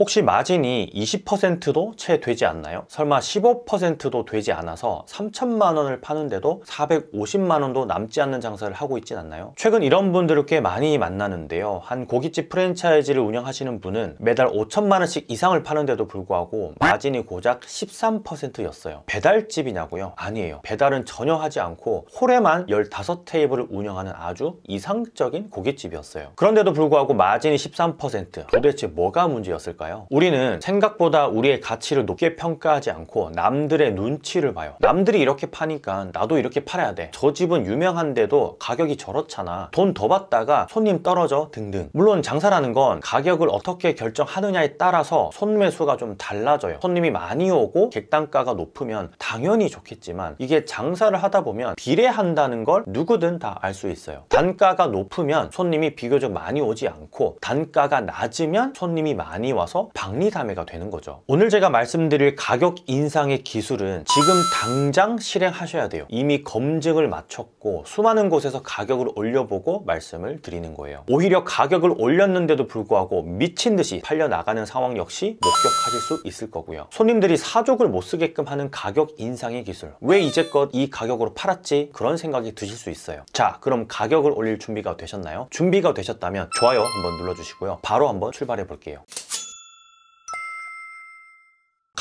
혹시 마진이 20%도 채 되지 않나요? 설마 15%도 되지 않아서 3천만 원을 파는데도 450만 원도 남지 않는 장사를 하고 있진 않나요? 최근 이런 분들을 꽤 많이 만나는데요. 한 고깃집 프랜차이즈를 운영하시는 분은 매달 5천만 원씩 이상을 파는데도 불구하고 마진이 고작 13%였어요. 배달집이냐고요? 아니에요. 배달은 전혀 하지 않고 홀에만 15테이블을 운영하는 아주 이상적인 고깃집이었어요. 그런데도 불구하고 마진이 13% 도대체 뭐가 문제였을까요? 봐요 우리는 생각보다 우리의 가치를 높게 평가하지 않고 남들의 눈치를 봐요 남들이 이렇게 파니까 나도 이렇게 팔아야 돼저 집은 유명한데도 가격이 저렇잖아 돈 더 받다가 손님 떨어져 등등 물론 장사라는 건 가격을 어떻게 결정하느냐에 따라서 손매수가 좀 달라져요 손님이 많이 오고 객단가가 높으면 당연히 좋겠지만 이게 장사를 하다 보면 비례한다는 걸 누구든 다 알 수 있어요 단가가 높으면 손님이 비교적 많이 오지 않고 단가가 낮으면 손님이 많이 와서 따서 박리담회가 되는 거죠 오늘 제가 말씀드릴 가격 인상의 기술은 지금 당장 실행하셔야 돼요 이미 검증을 마쳤고 수많은 곳에서 가격을 올려보고 말씀을 드리는 거예요 오히려 가격을 올렸는데도 불구하고 미친 듯이 팔려나가는 상황 역시 목격하실 수 있을 거고요 손님들이 사족을 못 쓰게끔 하는 가격 인상의 기술 왜 이제껏 이 가격으로 팔았지? 그런 생각이 드실 수 있어요 자 그럼 가격을 올릴 준비가 되셨나요? 준비가 되셨다면 좋아요 한번 눌러주시고요 바로 한번 출발해 볼게요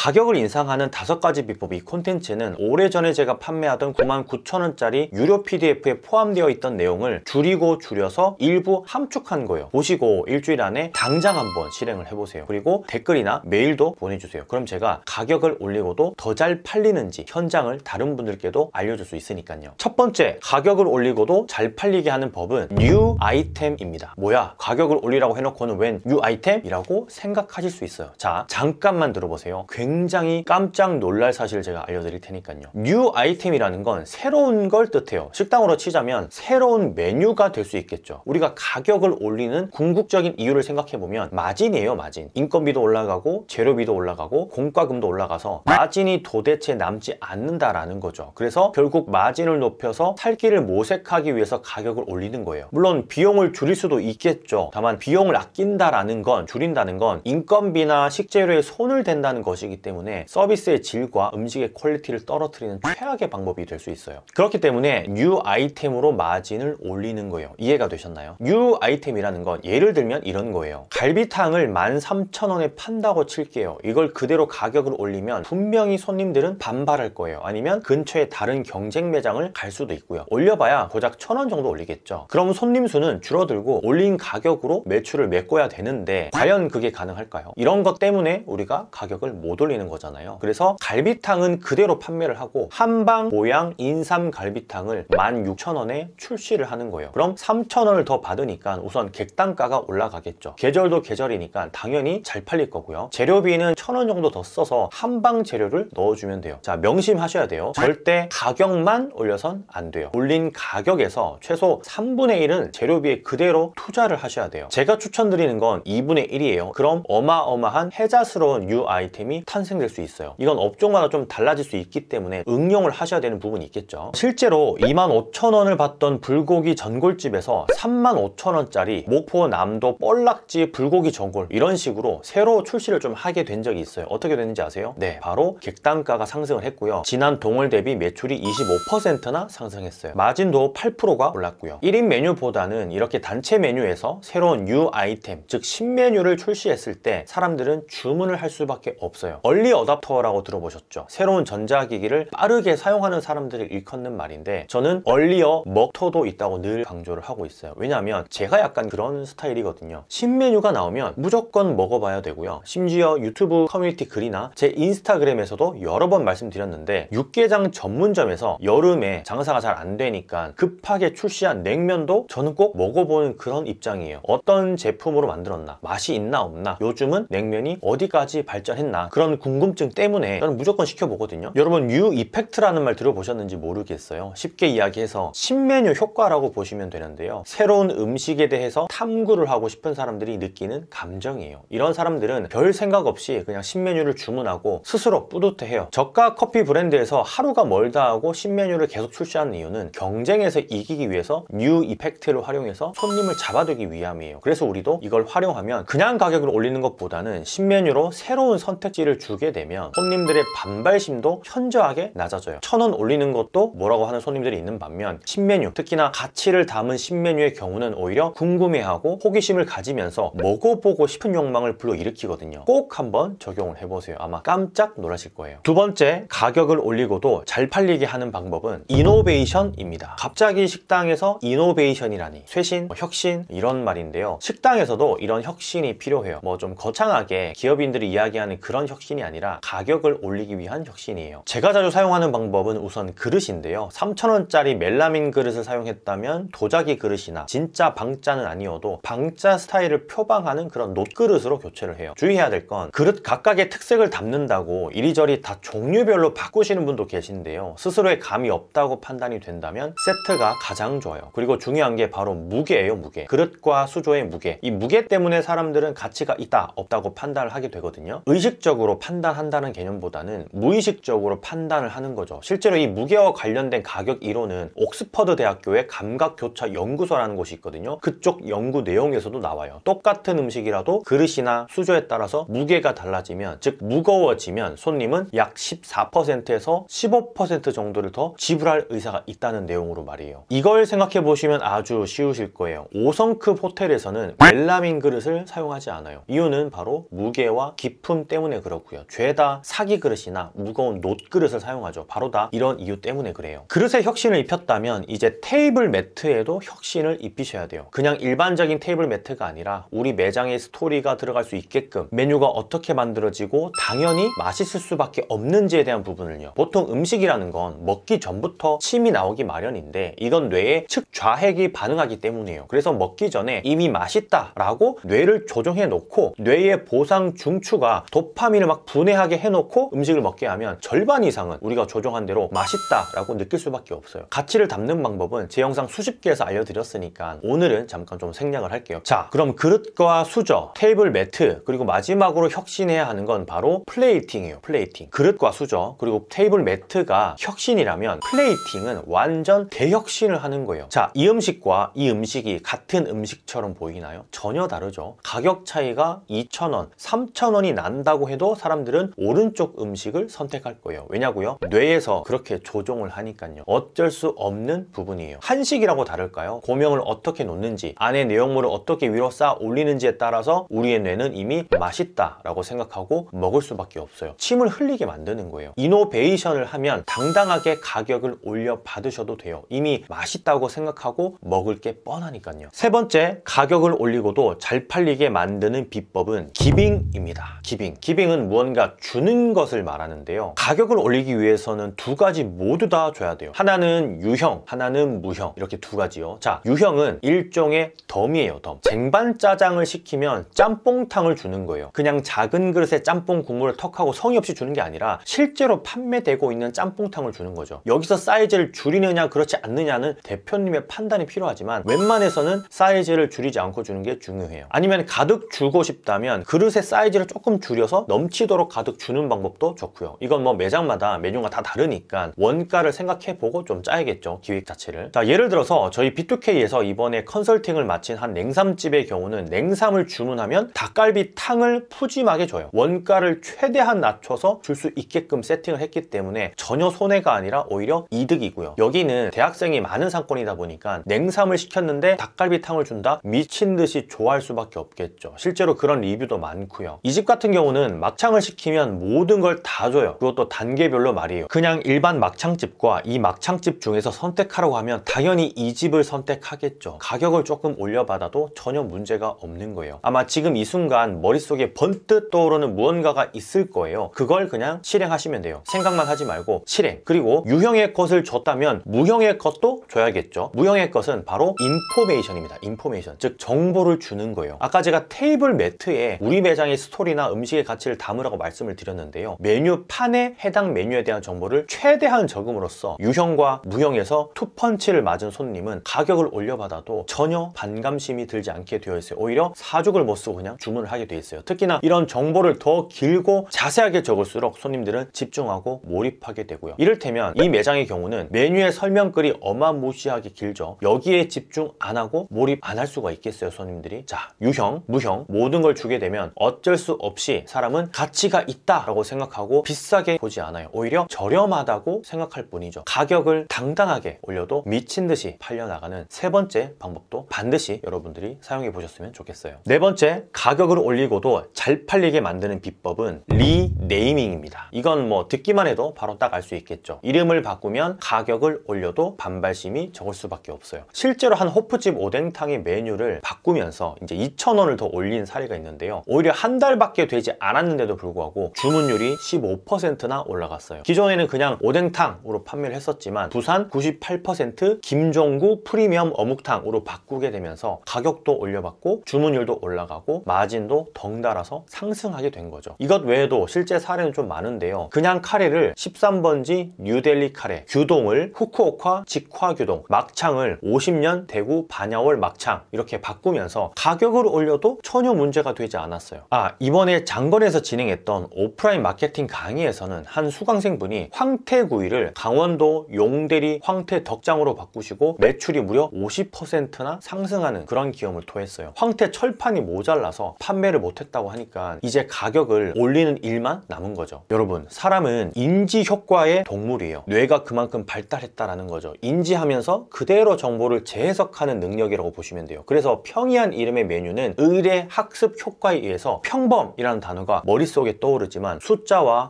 가격을 인상하는 다섯 가지 비법 이 콘텐츠는 오래전에 제가 판매하던 99,000원짜리 유료 PDF에 포함되어 있던 내용을 줄이고 줄여서 일부 함축한 거예요 보시고 일주일 안에 당장 한번 실행을 해보세요 그리고 댓글이나 메일도 보내주세요 그럼 제가 가격을 올리고도 더 잘 팔리는지 현장을 다른 분들께도 알려줄 수 있으니까요 첫 번째 가격을 올리고도 잘 팔리게 하는 법은 뉴 아이템입니다 뭐야 가격을 올리라고 해놓고는 웬 뉴 아이템이라고 생각하실 수 있어요 자 잠깐만 들어보세요 굉장히 깜짝 놀랄 사실을 제가 알려드릴 테니까요 뉴 아이템이라는 건 새로운 걸 뜻해요 식당으로 치자면 새로운 메뉴가 될 수 있겠죠 우리가 가격을 올리는 궁극적인 이유를 생각해보면 마진이에요 마진 인건비도 올라가고 재료비도 올라가고 공과금도 올라가서 마진이 도대체 남지 않는다라는 거죠 그래서 결국 마진을 높여서 살기를 모색하기 위해서 가격을 올리는 거예요 물론 비용을 줄일 수도 있겠죠 다만 비용을 아낀다라는 건 줄인다는 건 인건비나 식재료에 손을 댄다는 것이기 때문에 서비스의 질과 음식의 퀄리티를 떨어뜨리는 최악의 방법이 될 수 있어요 그렇기 때문에 뉴 아이템으로 마진을 올리는 거예요 이해가 되셨나요? 뉴 아이템이라는 건 예를 들면 이런 거예요 갈비탕을 13,000원에 판다고 칠게요 이걸 그대로 가격을 올리면 분명히 손님들은 반발할 거예요 아니면 근처에 다른 경쟁 매장을 갈 수도 있고요 올려봐야 고작 1,000원 정도 올리겠죠 그럼 손님 수는 줄어들고 올린 가격으로 매출을 메꿔야 되는데 과연 그게 가능할까요? 이런 것 때문에 우리가 가격을 못 올려 리 올리는 거잖아요 그래서 갈비탕은 그대로 판매를 하고 한방 모양 인삼 갈비탕을 16,000원에 출시를 하는 거예요 그럼 3,000원을 더 받으니까 우선 객단가가 올라가겠죠 계절도 계절이니까 당연히 잘 팔릴 거고요 재료비는 1,000원 정도 더 써서 한방 재료를 넣어주면 돼요 자 명심하셔야 돼요 절대 가격만 올려선 안 돼요 올린 가격에서 최소 3분의 1은 재료비에 그대로 투자를 하셔야 돼요 제가 추천드리는 건 2분의 1이에요 그럼 어마어마한 해자스러운 유 아이템이 탄 탄생될 수 있어요 이건 업종마다 좀 달라질 수 있기 때문에 응용을 하셔야 되는 부분이 있겠죠 실제로 25,000원을 받던 불고기 전골집에서 35,000원짜리 목포 남도 뻘락지 불고기 전골 이런 식으로 새로 출시를 좀 하게 된 적이 있어요 어떻게 됐는지 아세요? 네 바로 객단가가 상승을 했고요 지난 동월 대비 매출이 25%나 상승했어요 마진도 8%가 올랐고요 1인 메뉴보다는 이렇게 단체 메뉴에서 새로운 뉴 아이템 즉 신메뉴를 출시했을 때 사람들은 주문을 할 수밖에 없어요 얼리 어답터라고 들어보셨죠? 새로운 전자기기를 빠르게 사용하는 사람들을 일컫는 말인데 저는 얼리어 먹터도 있다고 늘 강조를 하고 있어요 왜냐하면 제가 약간 그런 스타일이거든요 신메뉴가 나오면 무조건 먹어봐야 되고요 심지어 유튜브 커뮤니티 글이나 제 인스타그램에서도 여러 번 말씀드렸는데 육개장 전문점에서 여름에 장사가 잘 안 되니까 급하게 출시한 냉면도 저는 꼭 먹어보는 그런 입장이에요 어떤 제품으로 만들었나 맛이 있나 없나 요즘은 냉면이 어디까지 발전했나 그런 궁금증 때문에 저는 무조건 시켜보거든요 여러분 뉴 이펙트라는 말 들어보셨는지 모르겠어요 쉽게 이야기해서 신메뉴 효과라고 보시면 되는데요 새로운 음식에 대해서 탐구를 하고 싶은 사람들이 느끼는 감정이에요 이런 사람들은 별 생각 없이 그냥 신메뉴를 주문하고 스스로 뿌듯해해요 저가 커피 브랜드에서 하루가 멀다 하고 신메뉴를 계속 출시하는 이유는 경쟁에서 이기기 위해서 뉴 이펙트를 활용해서 손님을 잡아두기 위함이에요 그래서 우리도 이걸 활용하면 그냥 가격을 올리는 것보다는 신메뉴로 새로운 선택지를 주 두게 되면 손님들의 반발심도 현저하게 낮아져요 천원 올리는 것도 뭐라고 하는 손님들이 있는 반면 신메뉴 특히나 가치를 담은 신메뉴의 경우는 오히려 궁금해하고 호기심을 가지면서 먹어보고 싶은 욕망을 불러일으키거든요 꼭 한번 적용을 해보세요 아마 깜짝 놀라실 거예요 두 번째 가격을 올리고도 잘 팔리게 하는 방법은 이노베이션입니다 갑자기 식당에서 이노베이션이라니 쇄신, 뭐 혁신 이런 말인데요 식당에서도 이런 혁신이 필요해요 뭐 좀 거창하게 기업인들이 이야기하는 그런 혁신 혁신이 아니라 가격을 올리기 위한 혁신이에요 제가 자주 사용하는 방법은 우선 그릇인데요 3,000원짜리 멜라민 그릇을 사용했다면 도자기 그릇이나 진짜 방자는 아니어도 방자 스타일을 표방하는 그런 놋그릇으로 교체를 해요 주의해야 될 건 그릇 각각의 특색을 담는다고 이리저리 다 종류별로 바꾸시는 분도 계신데요 스스로의 감이 없다고 판단이 된다면 세트가 가장 좋아요 그리고 중요한 게 바로 무게예요 무게 그릇과 수조의 무게 이 무게 때문에 사람들은 가치가 있다 없다고 판단을 하게 되거든요 의식적으로 판단한다는 개념보다는 무의식적으로 판단을 하는 거죠 실제로 이 무게와 관련된 가격 이론은 옥스퍼드 대학교의 감각교차 연구소라는 곳이 있거든요 그쪽 연구 내용에서도 나와요 똑같은 음식이라도 그릇이나 수저에 따라서 무게가 달라지면 즉 무거워지면 손님은 약 14%에서 15% 정도를 더 지불할 의사가 있다는 내용으로 말이에요 이걸 생각해 보시면 아주 쉬우실 거예요 5성급 호텔에서는 멜라민 그릇을 사용하지 않아요 이유는 바로 무게와 기품 때문에 그렇고 있고요. 죄다 사기 그릇이나 무거운 놋 그릇을 사용하죠. 바로 다 이런 이유 때문에 그래요. 그릇에 혁신을 입혔다면 이제 테이블 매트에도 혁신을 입히셔야 돼요. 그냥 일반적인 테이블 매트가 아니라 우리 매장의 스토리가 들어갈 수 있게끔 메뉴가 어떻게 만들어지고 당연히 맛있을 수밖에 없는지에 대한 부분을요. 보통 음식이라는 건 먹기 전부터 침이 나오기 마련인데 이건 뇌의 측좌핵이 반응하기 때문이에요. 그래서 먹기 전에 이미 맛있다라고 뇌를 조정해 놓고 뇌의 보상 중추가 도파민을 막막 분해하게 해놓고 음식을 먹게 하면 절반 이상은 우리가 조정한 대로 맛있다라고 느낄 수밖에 없어요 가치를 담는 방법은 제 영상 수십 개에서 알려드렸으니까 오늘은 잠깐 좀 생략을 할게요 자 그럼 그릇과 수저, 테이블 매트 그리고 마지막으로 혁신해야 하는 건 바로 플레이팅이에요 플레이팅 그릇과 수저 그리고 테이블 매트가 혁신이라면 플레이팅은 완전 대혁신을 하는 거예요 자이 음식과 이 음식이 같은 음식처럼 보이나요? 전혀 다르죠 가격 차이가 2,000원, 3,000원이 난다고 해도 사람 사람들은 오른쪽 음식을 선택할 거예요 왜냐고요? 뇌에서 그렇게 조종을 하니까요 어쩔 수 없는 부분이에요 한식이라고 다를까요? 고명을 어떻게 놓는지 안에 내용물을 어떻게 위로 쌓아 올리는지에 따라서 우리의 뇌는 이미 맛있다 라고 생각하고 먹을 수밖에 없어요 침을 흘리게 만드는 거예요 이노베이션을 하면 당당하게 가격을 올려 받으셔도 돼요 이미 맛있다고 생각하고 먹을 게 뻔하니까요 세 번째 가격을 올리고도 잘 팔리게 만드는 비법은 기빙입니다 기빙 기빙은 무엇 무언가 주는 것을 말하는데요 가격을 올리기 위해서는 두 가지 모두 다 줘야 돼요 하나는 유형 하나는 무형 이렇게 두 가지요 자 유형은 일종의 덤이에요 덤 쟁반 짜장을 시키면 짬뽕탕을 주는 거예요 그냥 작은 그릇에 짬뽕 국물을 턱하고 성의 없이 주는 게 아니라 실제로 판매되고 있는 짬뽕탕을 주는 거죠 여기서 사이즈를 줄이느냐 그렇지 않느냐는 대표님의 판단이 필요하지만 웬만해서는 사이즈를 줄이지 않고 주는 게 중요해요 아니면 가득 주고 싶다면 그릇의 사이즈를 조금 줄여서 넘치도 풀리도록 가득 주는 방법도 좋고요 이건 뭐 매장마다 메뉴가 다 다르니까 원가를 생각해보고 좀 짜야겠죠 기획 자체를 자 예를 들어서 저희 B2K에서 이번에 컨설팅을 마친 한 냉삼집의 경우는 냉삼을 주문하면 닭갈비탕을 푸짐하게 줘요 원가를 최대한 낮춰서 줄 수 있게끔 세팅을 했기 때문에 전혀 손해가 아니라 오히려 이득이고요 여기는 대학생이 많은 상권이다 보니까 냉삼을 시켰는데 닭갈비탕을 준다? 미친 듯이 좋아할 수밖에 없겠죠 실제로 그런 리뷰도 많고요 이 집 같은 경우는 막창을 포장을 시키면 모든 걸 다 줘요 그것도 단계별로 말이에요 그냥 일반 막창집과 이 막창집 중에서 선택하라고 하면 당연히 이 집을 선택하겠죠 가격을 조금 올려받아도 전혀 문제가 없는 거예요 아마 지금 이 순간 머릿속에 번뜻 떠오르는 무언가가 있을 거예요 그걸 그냥 실행하시면 돼요 생각만 하지 말고 실행 그리고 유형의 것을 줬다면 무형의 것도 줘야겠죠 무형의 것은 바로 인포메이션입니다 인포메이션 즉 정보를 주는 거예요 아까 제가 테이블 매트에 우리 매장의 스토리나 음식의 가치를 담은 담으라고 말씀을 드렸는데요. 메뉴판에 해당 메뉴에 대한 정보를 최대한 적음으로써 유형과 무형에서 투펀치를 맞은 손님은 가격을 올려받아도 전혀 반감심이 들지 않게 되어 있어요. 오히려 사족을 못 쓰고 그냥 주문을 하게 되어 있어요. 특히나 이런 정보를 더 길고 자세하게 적을수록 손님들은 집중하고 몰입하게 되고요. 이를테면 이 매장의 경우는 메뉴의 설명글이 어마무시하게 길죠. 여기에 집중 안 하고 몰입 안 할 수가 있겠어요, 손님들이. 자, 유형, 무형 모든 걸 주게 되면 어쩔 수 없이 사람은 같 가치가 있다라고 생각하고 비싸게 보지 않아요. 오히려 저렴하다고 생각할 뿐이죠. 가격을 당당하게 올려도 미친 듯이 팔려나가는 세 번째 방법도 반드시 여러분들이 사용해 보셨으면 좋겠어요. 네 번째, 가격을 올리고도 잘 팔리게 만드는 비법은 리네이밍입니다. 이건 뭐 듣기만 해도 바로 딱 알 수 있겠죠. 이름을 바꾸면 가격을 올려도 반발심이 적을 수밖에 없어요. 실제로 한 호프집 오뎅탕의 메뉴를 바꾸면서 이제 2,000원을 더 올린 사례가 있는데요. 오히려 한 달밖에 되지 않았는데도 불구하고 주문율이 15%나 올라갔어요. 기존에는 그냥 오뎅탕으로 판매를 했었지만 부산 98% 김종구 프리미엄 어묵탕으로 바꾸게 되면서 가격도 올려받고 주문율도 올라가고 마진도 덩달아서 상승하게 된 거죠. 이것 외에도 실제 사례는 좀 많은데요. 그냥 카레를 13번지 뉴델리 카레, 규동을 후쿠오카 직화 규동, 막창을 50년 대구 반야월 막창 이렇게 바꾸면서 가격을 올려도 전혀 문제가 되지 않았어요. 아 이번에 장건에서 진행 진행했던 오프라인 마케팅 강의에서는 한 수강생분이 황태구이를 강원도 용대리 황태덕장으로 바꾸시고 매출이 무려 50%나 상승하는 그런 기업을 토했어요. 황태 철판이 모자라서 판매를 못했다고 하니까 이제 가격을 올리는 일만 남은 거죠. 여러분 사람은 인지 효과의 동물이에요. 뇌가 그만큼 발달했다라는 거죠. 인지하면서 그대로 정보를 재해석하는 능력이라고 보시면 돼요. 그래서 평이한 이름의 메뉴는 의뢰 학습 효과에 의해서 평범이라는 단어가 머릿속에 머릿속에 떠오르지만 숫자와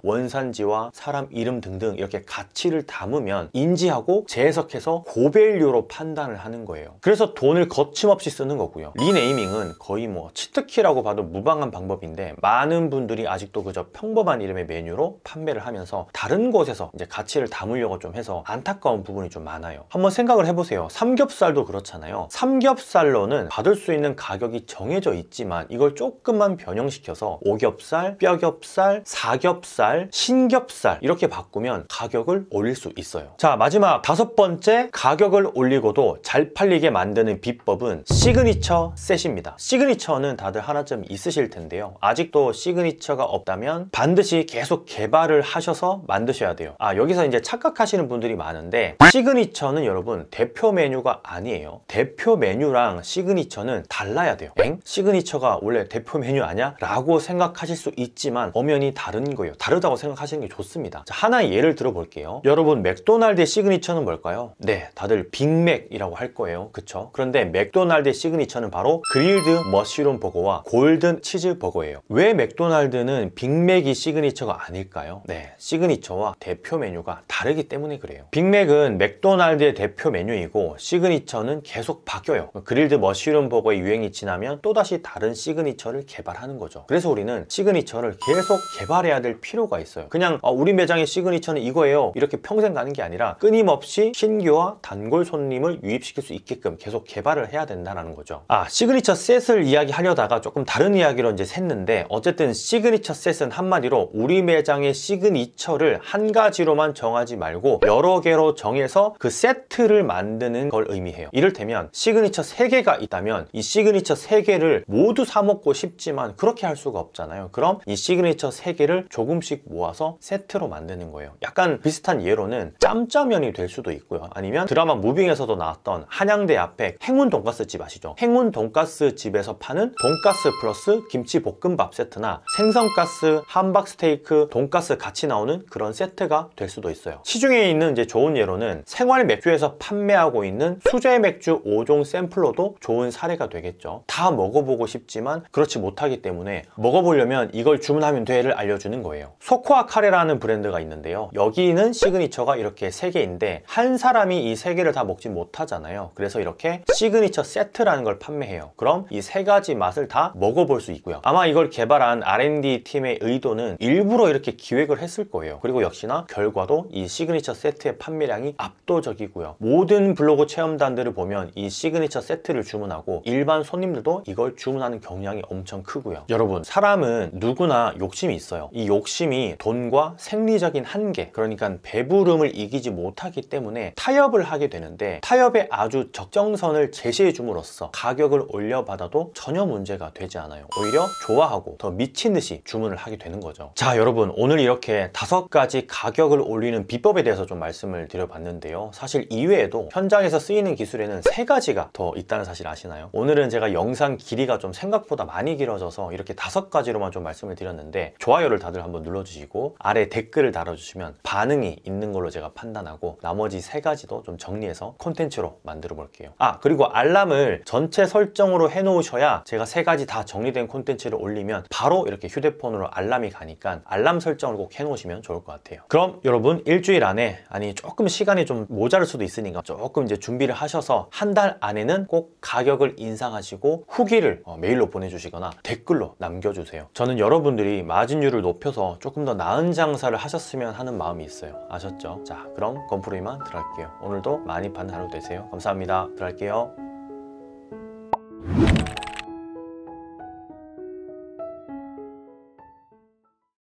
원산지와 사람 이름 등등 이렇게 가치를 담으면 인지하고 재해석해서 고밸류로 판단을 하는 거예요 그래서 돈을 거침없이 쓰는 거고요 리네이밍은 거의 뭐 치트키라고 봐도 무방한 방법인데 많은 분들이 아직도 그저 평범한 이름의 메뉴로 판매를 하면서 다른 곳에서 이제 가치를 담으려고 좀 해서 안타까운 부분이 좀 많아요 한번 생각을 해보세요 삼겹살도 그렇잖아요 삼겹살로는 받을 수 있는 가격이 정해져 있지만 이걸 조금만 변형시켜서 오겹살, 뼈 삼겹살, 사겹살, 신겹살 이렇게 바꾸면 가격을 올릴 수 있어요 자 마지막 다섯 번째 가격을 올리고도 잘 팔리게 만드는 비법은 시그니처 셋입니다 시그니처는 다들 하나쯤 있으실 텐데요 아직도 시그니처가 없다면 반드시 계속 개발을 하셔서 만드셔야 돼요 아 여기서 이제 착각하시는 분들이 많은데 시그니처는 여러분 대표 메뉴가 아니에요 대표 메뉴랑 시그니처는 달라야 돼요 엥? 시그니처가 원래 대표 메뉴 아니야? 라고 생각하실 수 있지 하지만 엄연히 다른 거예요 다르다고 생각하시는 게 좋습니다 자, 하나의 예를 들어볼게요 여러분 맥도날드의 시그니처는 뭘까요? 네 다들 빅맥이라고 할 거예요 그쵸? 그런데 맥도날드의 시그니처는 바로 그릴드 머쉬룸 버거와 골든 치즈 버거예요 왜 맥도날드는 빅맥이 시그니처가 아닐까요? 네 시그니처와 대표 메뉴가 다르기 때문에 그래요 빅맥은 맥도날드의 대표 메뉴이고 시그니처는 계속 바뀌어요 그릴드 머쉬룸 버거의 유행이 지나면 또다시 다른 시그니처를 개발하는 거죠 그래서 우리는 시그니처를 계속 개발해야 될 필요가 있어요 그냥 어, 우리 매장의 시그니처는 이거예요 이렇게 평생 가는 게 아니라 끊임없이 신규와 단골 손님을 유입시킬 수 있게끔 계속 개발을 해야 된다는 거죠 아 시그니처 셋을 이야기하려다가 조금 다른 이야기로 이제 샜는데 어쨌든 시그니처 셋은 한마디로 우리 매장의 시그니처를 한 가지로만 정하지 말고 여러 개로 정해서 그 세트를 만드는 걸 의미해요 이를테면 시그니처 3개가 있다면 이 시그니처 3개를 모두 사 먹고 싶지만 그렇게 할 수가 없잖아요 그럼 이 시그니처 3개를 조금씩 모아서 세트로 만드는 거예요 약간 비슷한 예로는 짬짜면이 될 수도 있고요 아니면 드라마 무빙에서도 나왔던 한양대 앞에 행운 돈가스집 아시죠? 행운 돈가스집에서 파는 돈가스 플러스 김치볶음밥 세트나 생선가스, 함박스테이크, 돈가스 같이 나오는 그런 세트가 될 수도 있어요 시중에 있는 이제 좋은 예로는 생활 맥주에서 판매하고 있는 수제 맥주 5종 샘플로도 좋은 사례가 되겠죠 다 먹어보고 싶지만 그렇지 못하기 때문에 먹어보려면 이걸 주 주문하면 돼를 알려주는 거예요 소코아 카레라는 브랜드가 있는데요 여기는 시그니처가 이렇게 3개인데 한 사람이 이 3개를 다 먹지 못하잖아요 그래서 이렇게 시그니처 세트라는 걸 판매해요 그럼 이3 가지 맛을 다 먹어볼 수 있고요 아마 이걸 개발한 R&D 팀의 의도는 일부러 이렇게 기획을 했을 거예요 그리고 역시나 결과도 이 시그니처 세트의 판매량이 압도적이고요 모든 블로그 체험단들을 보면 이 시그니처 세트를 주문하고 일반 손님들도 이걸 주문하는 경향이 엄청 크고요 여러분 사람은 누구나 욕심이 있어요 이 욕심이 돈과 생리적인 한계 그러니까 배부름을 이기지 못하기 때문에 타협을 하게 되는데 타협에 아주 적정선을 제시해 줌으로써 가격을 올려받아도 전혀 문제가 되지 않아요 오히려 좋아하고 더 미친 듯이 주문을 하게 되는 거죠 자 여러분 오늘 이렇게 다섯 가지 가격을 올리는 비법에 대해서 좀 말씀을 드려봤는데요 사실 이외에도 현장에서 쓰이는 기술에는 세 가지가 더 있다는 사실 아시나요? 오늘은 제가 영상 길이가 좀 생각보다 많이 길어져서 이렇게 다섯 가지로만 좀 말씀을 드렸는데 말렸는데 좋아요를 다들 한번 눌러주시고 아래 댓글을 달아주시면 반응이 있는 걸로 제가 판단하고 나머지 세 가지도 좀 정리해서 콘텐츠로 만들어 볼게요 아 그리고 알람을 전체 설정으로 해놓으셔야 제가 세 가지 다 정리된 콘텐츠를 올리면 바로 이렇게 휴대폰으로 알람이 가니까 알람 설정을 꼭 해놓으시면 좋을 것 같아요 그럼 여러분 일주일 안에 아니 조금 시간이 좀 모자랄 수도 있으니까 조금 이제 준비를 하셔서 한 달 안에는 꼭 가격을 인상하시고 후기를 어, 메일로 보내주시거나 댓글로 남겨주세요 저는 여러분들 여러분들이 마진율을 높여서 조금 더 나은 장사를 하셨으면 하는 마음이 있어요 아셨죠? 자 그럼 건프로이만 들어갈게요 오늘도 많이 반는 하루 되세요 감사합니다 들어갈게요